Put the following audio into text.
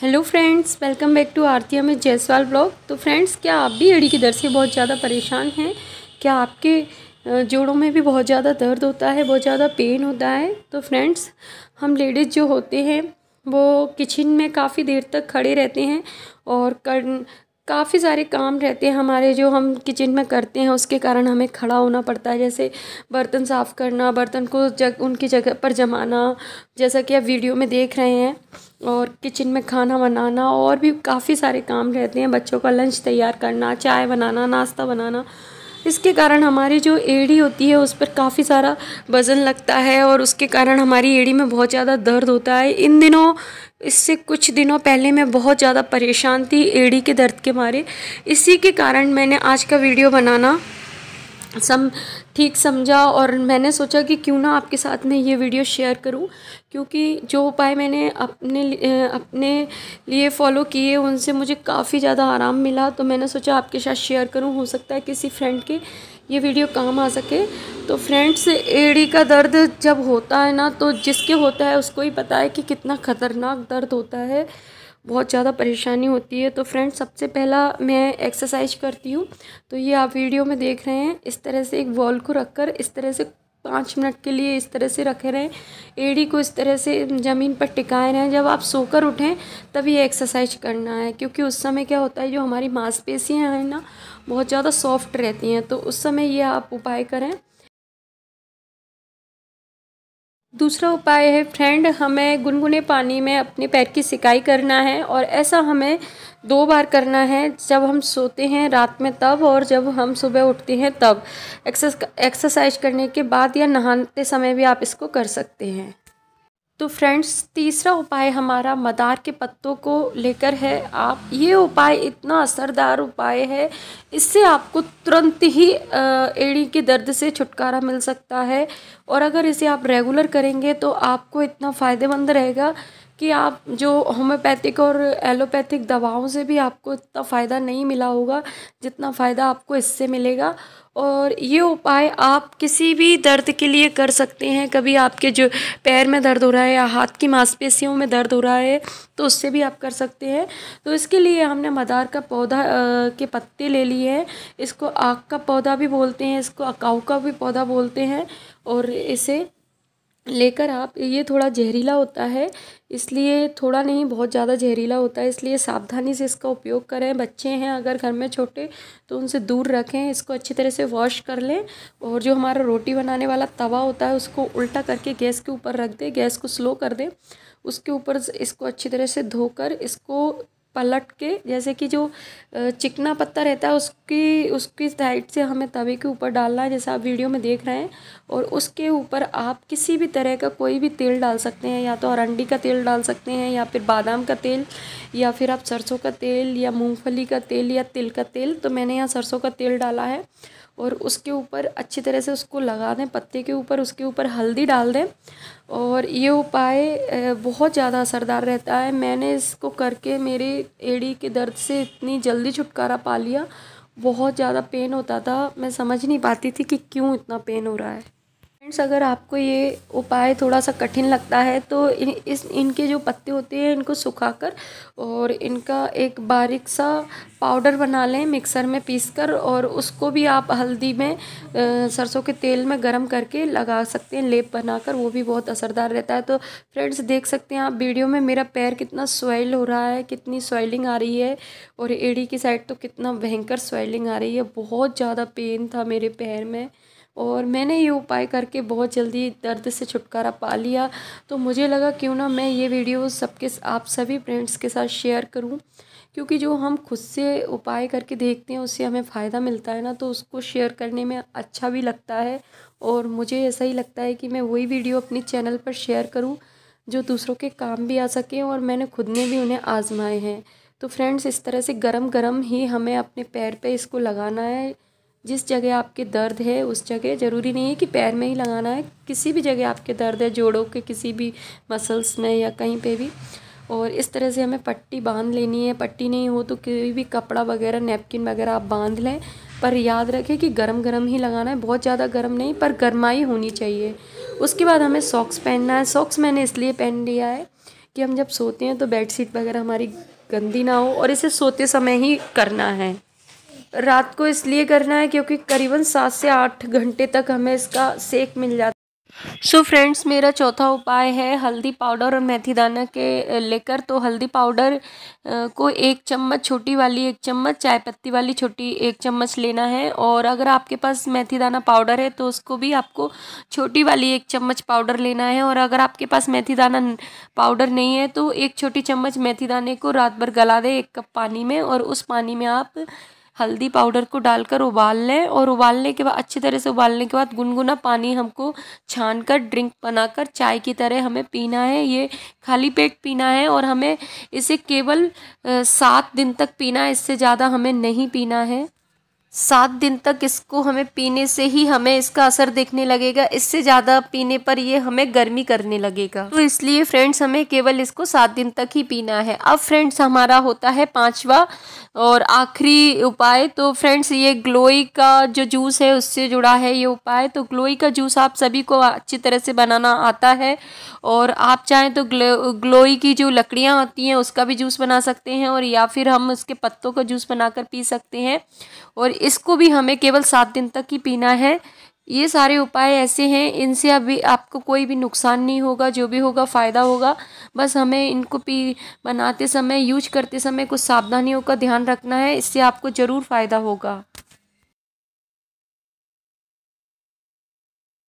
hello friends welcome back to Aarti Amit Jaiswal blog तो friends क्या आप भी एड़ी के दर्द से बहुत ज़्यादा परेशान हैं क्या आपके जोड़ों में भी बहुत ज़्यादा दर्द होता है बहुत ज़्यादा पेन होता है तो फ्रेंड्स हम लेडीज़ जो होते हैं वो किचन में काफ़ी देर तक खड़े रहते हैं और कर काफ़ी सारे काम रहते हैं हमारे जो हम किचन में करते हैं उसके कारण हमें खड़ा होना पड़ता है जैसे बर्तन साफ़ करना बर्तन को जग उनकी जगह पर जमाना जैसा कि आप वीडियो में देख रहे हैं और किचन में खाना बनाना और भी काफ़ी सारे काम रहते हैं बच्चों का लंच तैयार करना चाय बनाना नाश्ता बनाना इसके कारण हमारी जो एड़ी होती है उस पर काफ़ी सारा वज़न लगता है और उसके कारण हमारी एड़ी में बहुत ज़्यादा दर्द होता है इन दिनों इससे कुछ दिनों पहले मैं बहुत ज़्यादा परेशान थी एड़ी के दर्द के मारे इसी के कारण मैंने आज का वीडियो बनाना सम ठीक समझा और मैंने सोचा कि क्यों ना आपके साथ में ये वीडियो शेयर करूं क्योंकि जो उपाय मैंने अपने अपने लिए फ़ॉलो किए उनसे मुझे काफ़ी ज़्यादा आराम मिला तो मैंने सोचा आपके साथ शेयर करूं हो सकता है किसी फ्रेंड के ये वीडियो काम आ सके तो फ्रेंड्स एड़ी का दर्द जब होता है ना तो जिसके होता है उसको ही पता है कि कितना ख़तरनाक दर्द होता है बहुत ज़्यादा परेशानी होती है तो फ्रेंड्स सबसे पहला मैं एक्सरसाइज करती हूँ तो ये आप वीडियो में देख रहे हैं इस तरह से एक बॉल को रख कर इस तरह से पाँच मिनट के लिए इस तरह से रखे रहें एड़ी को इस तरह से ज़मीन पर टिकाए रहें जब आप सोकर उठें तभी एक्सरसाइज करना है क्योंकि उस समय क्या होता है जो हमारी मांसपेशियाँ हैं ना बहुत ज़्यादा सॉफ्ट रहती हैं तो उस समय ये आप उपाय करें दूसरा उपाय है फ्रेंड हमें गुनगुने पानी में अपने पैर की सिकाई करना है और ऐसा हमें दो बार करना है जब हम सोते हैं रात में तब और जब हम सुबह उठते हैं तब एक्सरसाइज करने के बाद या नहाते समय भी आप इसको कर सकते हैं तो फ्रेंड्स तीसरा उपाय हमारा मदार के पत्तों को लेकर है आप ये उपाय इतना असरदार उपाय है इससे आपको तुरंत ही एड़ी के दर्द से छुटकारा मिल सकता है और अगर इसे आप रेगुलर करेंगे तो आपको इतना फ़ायदेमंद रहेगा कि आप जो होम्योपैथिक और एलोपैथिक दवाओं से भी आपको इतना फ़ायदा नहीं मिला होगा जितना फ़ायदा आपको इससे मिलेगा और ये उपाय आप किसी भी दर्द के लिए कर सकते हैं कभी आपके जो पैर में दर्द हो रहा है या हाथ की मांसपेशियों में दर्द हो रहा है तो उससे भी आप कर सकते हैं तो इसके लिए हमने मदार का पौधा के पत्ते ले लिए हैं इसको आग का पौधा भी बोलते हैं इसको अकाऊ का भी पौधा बोलते हैं और इसे लेकर आप ये थोड़ा जहरीला होता है इसलिए थोड़ा नहीं बहुत ज़्यादा जहरीला होता है इसलिए सावधानी से इसका उपयोग करें बच्चे हैं अगर घर में छोटे तो उनसे दूर रखें इसको अच्छी तरह से वॉश कर लें और जो हमारा रोटी बनाने वाला तवा होता है उसको उल्टा करके गैस के ऊपर रख दें गैस को स्लो कर दें उसके ऊपर इसको अच्छी तरह से धोकर इसको पलट के जैसे कि जो चिकना पत्ता रहता है उसकी उसकी साइड से हमें तवे के ऊपर डालना है जैसा आप वीडियो में देख रहे हैं और उसके ऊपर आप किसी भी तरह का कोई भी तेल डाल सकते हैं या तो अरंडी का तेल डाल सकते हैं या फिर बादाम का तेल या फिर आप सरसों का तेल या मूँगफली का तेल या तिल का तेल तो मैंने यहाँ सरसों का तेल डाला है और उसके ऊपर अच्छी तरह से उसको लगा दें पत्ते के ऊपर उसके ऊपर हल्दी डाल दें और ये उपाय बहुत ज़्यादा असरदार रहता है मैंने इसको करके मेरे एड़ी के दर्द से इतनी जल्दी छुटकारा पा लिया बहुत ज़्यादा पेन होता था मैं समझ नहीं पाती थी कि क्यों इतना पेन हो रहा है फ्रेंड्स अगर आपको ये उपाय थोड़ा सा कठिन लगता है तो इन इस इनके जो पत्ते होते हैं इनको सुखाकर और इनका एक बारीक सा पाउडर बना लें मिक्सर में पीसकर और उसको भी आप हल्दी में सरसों के तेल में गरम करके लगा सकते हैं लेप बनाकर वो भी बहुत असरदार रहता है तो फ्रेंड्स देख सकते हैं आप वीडियो में मेरा पैर कितना स्वेल हो रहा है कितनी स्वेलिंग आ रही है और एड़ी की साइड तो कितना भयंकर स्वेलिंग आ रही है बहुत ज़्यादा पेन था मेरे पैर में और मैंने ये उपाय करके बहुत जल्दी दर्द से छुटकारा पा लिया तो मुझे लगा क्यों ना मैं ये वीडियो सबके आप सभी फ्रेंड्स के साथ शेयर करूँ क्योंकि जो हम खुद से उपाय करके देखते हैं उससे हमें फ़ायदा मिलता है ना तो उसको शेयर करने में अच्छा भी लगता है और मुझे ऐसा ही लगता है कि मैं वही वीडियो अपने चैनल पर शेयर करूँ जो दूसरों के काम भी आ सकें और मैंने खुद ने भी उन्हें आजमाए हैं तो फ्रेंड्स इस तरह से गरम गरम ही हमें अपने पैर पे इसको लगाना है जिस जगह आपके दर्द है उस जगह ज़रूरी नहीं है कि पैर में ही लगाना है किसी भी जगह आपके दर्द है जोड़ों के किसी भी मसल्स में या कहीं पे भी और इस तरह से हमें पट्टी बांध लेनी है पट्टी नहीं हो तो कोई भी कपड़ा वगैरह नैपकिन वगैरह आप बांध लें पर याद रखें कि गर्म गरम ही लगाना है बहुत ज़्यादा गर्म नहीं पर गर्माई होनी चाहिए उसके बाद हमें सॉक्स पहनना है सॉक्स मैंने इसलिए पहन लिया है कि हम जब सोते हैं तो बेड वगैरह हमारी गंदी ना हो और इसे सोते समय ही करना है रात को इसलिए करना है क्योंकि करीबन सात से आठ घंटे तक हमें इसका सेक मिल जाता है सो so फ्रेंड्स मेरा चौथा उपाय है हल्दी पाउडर और मेथी दाना के लेकर तो हल्दी पाउडर को एक चम्मच छोटी वाली एक चम्मच चाय पत्ती वाली छोटी एक चम्मच लेना है और अगर आपके पास मेथी दाना पाउडर है तो उसको भी आपको छोटी वाली एक चम्मच पाउडर लेना है और अगर आपके पास मेथी दाना पाउडर नहीं है तो एक छोटी चम्मच मेथी दाने को रात भर गला दें एक कप पानी में और उस पानी में आप हल्दी पाउडर को डालकर उबाल लें और उबालने के बाद अच्छी तरह से उबालने के बाद गुनगुना पानी हमको छान कर ड्रिंक बनाकर चाय की तरह हमें पीना है ये खाली पेट पीना है और हमें इसे केवल सात दिन तक पीना है इससे ज़्यादा हमें नहीं पीना है सात दिन तक इसको हमें पीने से ही हमें इसका असर देखने लगेगा इससे ज़्यादा पीने पर ये हमें गर्मी करने लगेगा तो इसलिए फ्रेंड्स हमें केवल इसको सात दिन तक ही पीना है अब फ्रेंड्स हमारा होता है पांचवा और आखिरी उपाय तो फ्रेंड्स ये ग्लोई का जो जूस है उससे जुड़ा है ये उपाय तो ग्लोई का जूस आप सभी को अच्छी तरह से बनाना आता है और आप चाहें तो ग्लो ग्लोई की जो लकड़ियाँ आती हैं उसका भी जूस बना सकते हैं और या फिर हम उसके पत्तों का जूस बना पी सकते हैं और इसको भी हमें केवल सात दिन तक ही पीना है ये सारे उपाय ऐसे हैं इनसे अभी आपको कोई भी नुकसान नहीं होगा जो भी होगा फ़ायदा होगा बस हमें इनको पी बनाते समय यूज करते समय कुछ सावधानियों का ध्यान रखना है इससे आपको ज़रूर फ़ायदा होगा